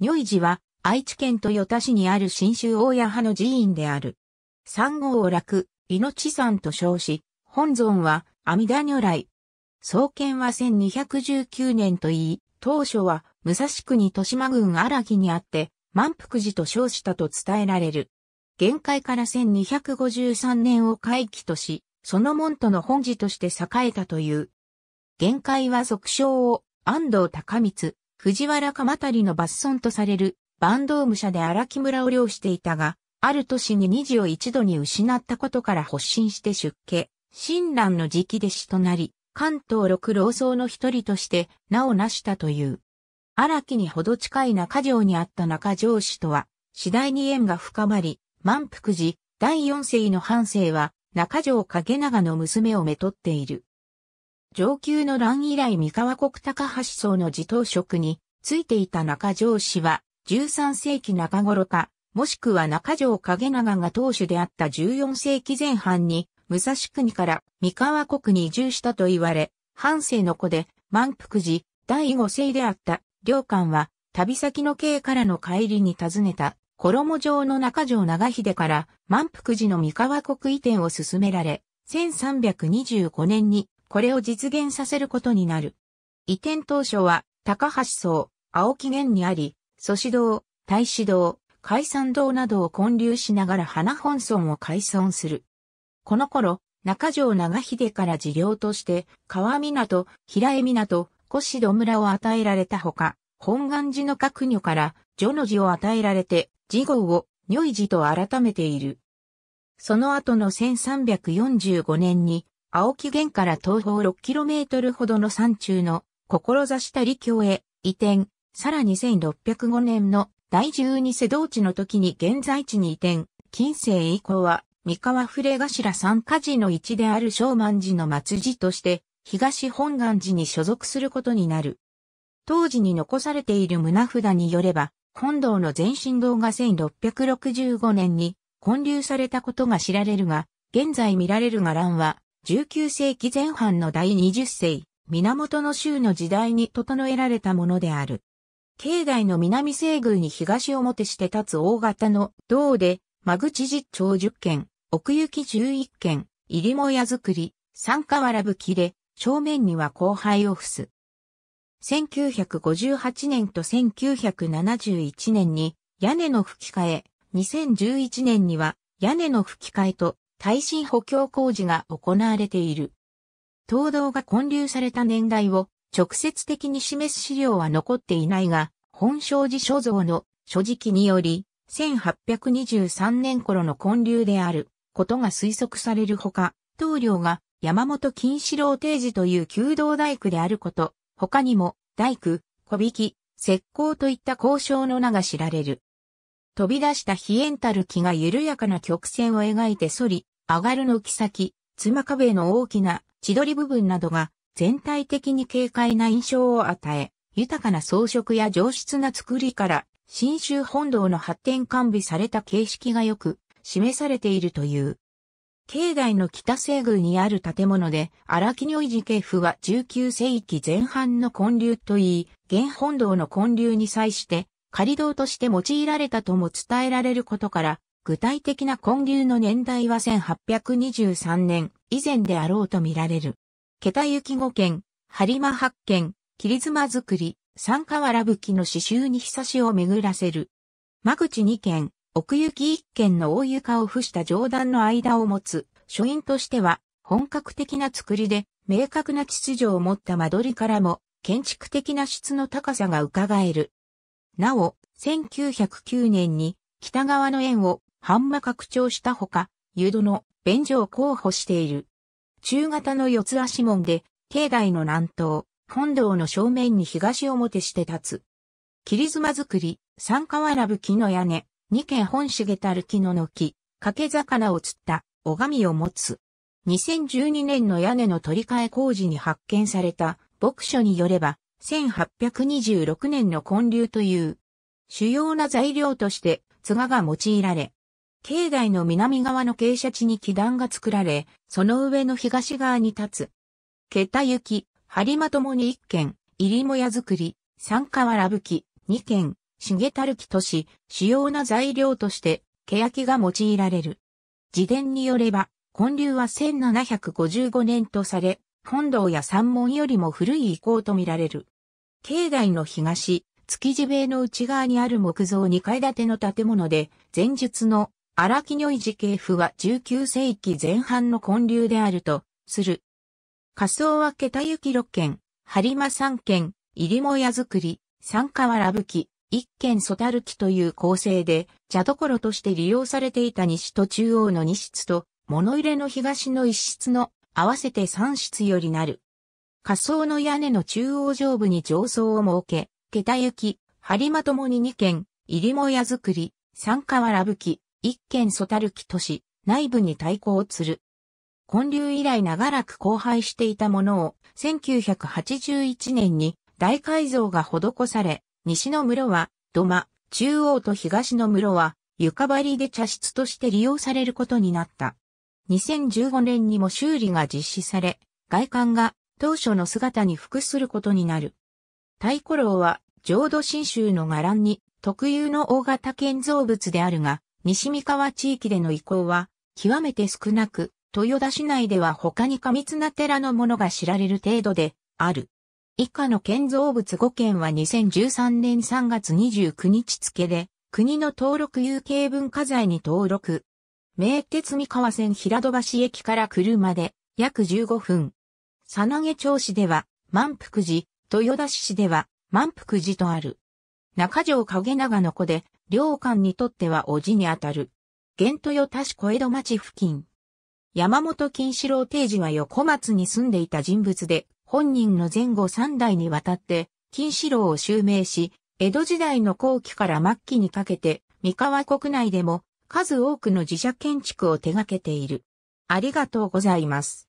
如意寺は愛知県豊田市にある新州大谷派の寺院である。三号を楽、命山と称し、本尊は阿弥陀如来。創建は1219年といい、当初は武蔵国豊島郡荒木にあって、満腹寺と称したと伝えられる。限界から1253年を回帰とし、その門徒の本寺として栄えたという。限界は俗称を安藤高光、藤原鎌足の抜損とされる坂東武者で荒木村を漁していたが、ある年に二次を一度に失ったことから発信して出家、親鸞の直弟子となり、関東六老僧の一人として名を成したという。荒木にほど近い中条にあった中城氏とは、次第に縁が深まり、満腹寺、第四世の半生は、中条影長の娘をめとっている。上級の乱以来三河国高橋層の自頭職についていた中城氏は、13世紀中頃か、もしくは中城影長が当主であった14世紀前半に、武蔵国から三河国に移住したと言われ、半世の子で満腹時、第五世であった領官は、旅先の刑からの帰りに訪ねた、衣状の中城長秀から満腹時の三河国移転を進められ、1325年にこれを実現させることになる。移転当初は、高橋荘、青木源にあり、蘇師堂、大師堂、海山堂などを混流しながら花本村を改村する。この頃、中条長秀から事業として、川港、平江港、越戸村を与えられたほか、本願寺の各女から、女の字を与えられて、事号を、女医寺と改めている。その後の1345年に、青木源から東方 6km ほどの山中の志した李教へ移転、さらに1605年の第十二世道地の時に現在地に移転、近世以降は三河触れ頭三家寺の一である正満寺の末寺として東本願寺に所属することになる。当時に残されている胸札によれば、本堂の前進堂が1665年に建立されたことが知られるが、現在見られる伽藍は、19世紀前半の第20世、源の州の時代に整えられたものである。境内の南西宮に東表して立つ大型の道で、間口実町10軒、奥行き11軒、入りもや作り、三河原ぶきで、正面には後輩を伏す。1958年と1971年に屋根の吹き替え、2011年には屋根の吹き替えと耐震補強工事が行われている。東道が建立された年代を直接的に示す資料は残っていないが、本庄寺所蔵の所持記により、1823年頃の建立であることが推測されるほか、棟梁が山本金四郎定時という旧道大工であること、他にも大工、小引き、石膏といった交渉の名が知られる。飛び出した飛円たる木が緩やかな曲線を描いて反り、上がる軒先、妻壁の大きな千鳥部分などが全体的に軽快な印象を与え、豊かな装飾や上質な作りから新州本堂の発展完備された形式がよく示されているという。境内の北西宮にある建物で、荒木如意寺系府は19世紀前半の建立といい、現本堂の建立に際して、仮堂として用いられたとも伝えられることから、具体的な混流の年代は1823年以前であろうとみられる。桁雪五軒、播磨八軒、切妻作り、三河原吹の刺繍に差しを巡らせる。間口二軒、奥行き一軒の大床を付した上段の間を持つ、書院としては、本格的な作りで、明確な秩序を持った間取りからも、建築的な質の高さが伺える。なお、1909年に、北側の円を半間拡張したほか、湯戸の便所を候補している。中型の四つ足門で、境内の南東、本堂の正面に東表して立つ。切妻作り、三河原吹の屋根、二軒本茂たる木の軒、掛け魚を釣った拝みを持つ。2012年の屋根の取り替え工事に発見された牧書によれば、1826年の建立という主要な材料として、津賀が用いられ、境内の南側の傾斜地に基壇が作られ、その上の東側に立つ。桁行、張間ともに一軒、入もや作り、三河らぶき、二軒、重たる木とし、主要な材料として、欅が用いられる。自伝によれば、建立は1755年とされ、本堂や三門よりも古い遺構とみられる。境内の東、築地塀の内側にある木造2階建ての建物で、前述の荒木如意寺系譜は19世紀前半の混流であると、する。仮想は桁行6軒、播磨3軒、入母屋造り、三河ラ武器、一軒ソタル記という構成で、茶所として利用されていた西と中央の二室と、物入れの東の一室の合わせて三室よりなる。仮想の屋根の中央上部に上層を設け、桁行き、播磨ともに二軒、入母屋造り、三河ラ武器、一軒ソタルキ都市、内部に対抗する。建立以来長らく荒廃していたものを、1981年に大改造が施され、西の室は土間、中央と東の室は床張りで茶室として利用されることになった。2015年にも修理が実施され、外観が当初の姿に服することになる。太鼓楼は浄土真宗の伽藍に特有の大型建造物であるが、西三河地域での移行は、極めて少なく、豊田市内では他に過密な寺のものが知られる程度で、ある。以下の建造物5件は2013年3月29日付で、国の登録有形文化財に登録。名鉄三河線平戸橋駅から車で約15分。佐野毛町市では満福寺、豊田市では満福寺とある。中条影長の子で、両館にとっては叔父にあたる。源豊田市小江戸町付近。山本金四郎定治は横松に住んでいた人物で、本人の前後三代にわたって、金四郎を襲名し、江戸時代の後期から末期にかけて、三河国内でも数多くの自社建築を手掛けている。ありがとうございます。